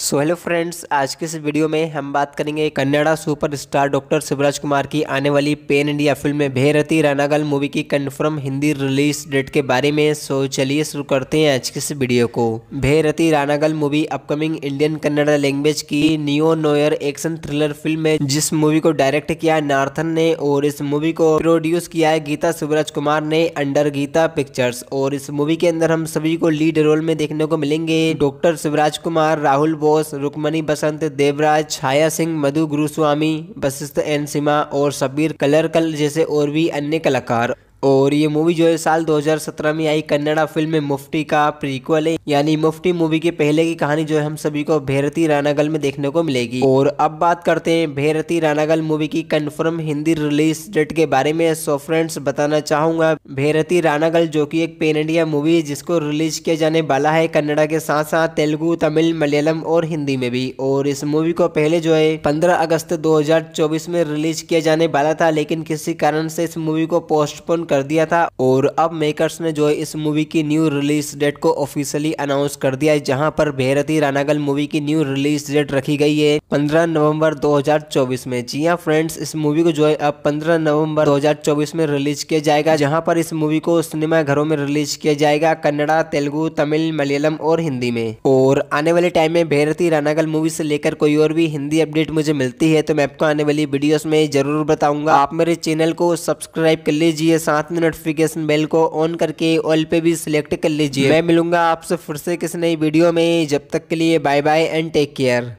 so hello friends आज के इस वीडियो में हम बात करेंगे कन्नड़ा सुपरस्टार डॉक्टर शिवराज कुमार की आने वाली पेन इंडिया फिल्म में भेरती रानागल मूवी की कन्फर्म हिंदी रिलीज डेट के बारे में सो चलिए शुरू करते हैं आज के इस वीडियो को Bhairathi Ranagal movie upcoming Indian Kannada language की neo noir action thriller film है जिस मूवी को डायरेक्ट किया नार्थन ने और इस मूवी को प्रोड्यूस किया है गीता शिवराज कुमार ने अंडर गीता पिक्चर्स और इस मूवी के अंदर हम सभी को लीड रोल में देखने को मिलेंगे डॉक्टर शिवराज कुमार राहुल बोस रुकमणी बसंत देवराज छाया सिंह मधु गुरुस्वामी वशिष्ठ एन सिमा और शबीर कलरकल जैसे और भी अन्य कलाकार और ये मूवी जो है साल 2017 में आई कन्नड़ा फिल्म में मुफ्ती का प्रीक्वल है यानी मुफ्ती मूवी के पहले की कहानी जो है हम सभी को भैरती रानागल में देखने को मिलेगी और अब बात करते हैं भैरती रानागल मूवी की कंफर्म हिंदी रिलीज डेट के बारे में सो फ्रेंड्स बताना चाहूंगा भैरती रानागल जो की एक पेन इंडिया मूवी है जिसको रिलीज किया जाने वाला है कन्नड़ा के साथ साथ तेलुगु तमिल मलयालम और हिंदी में भी और इस मूवी को पहले जो है पंद्रह अगस्त दो में रिलीज किया जाने वाला था लेकिन किसी कारण से इस मूवी को पोस्टपोन कर दिया था और अब मेकर्स ने जो है इस मूवी की न्यू रिलीज डेट को ऑफिशियली अनाउंस कर दिया है जहां पर भैरती रानागल मूवी की न्यू रिलीज डेट रखी गई है 15 नवंबर 2024 में जी हाँ फ्रेंड्स इस मूवी को जो है अब 15 नवंबर 2024 में रिलीज किया जाएगा जहां पर इस मूवी को सिनेमा घरों में रिलीज किया जाएगा कन्नड़ा तेलुगु तमिल मलयालम और हिंदी में और आने वाले टाइम में भेरती रानागल मूवी से लेकर कोई और भी हिंदी अपडेट मुझे मिलती है तो मैं आपको आने वाली वीडियो में जरूर बताऊंगा आप मेरे चैनल को सब्सक्राइब कर लीजिए साथ साथ में नोटिफिकेशन बेल को ऑन करके ऑल पे भी सिलेक्ट कर लीजिए मैं मिलूंगा आपसे फिर से किसी नई वीडियो में जब तक के लिए bye bye and take care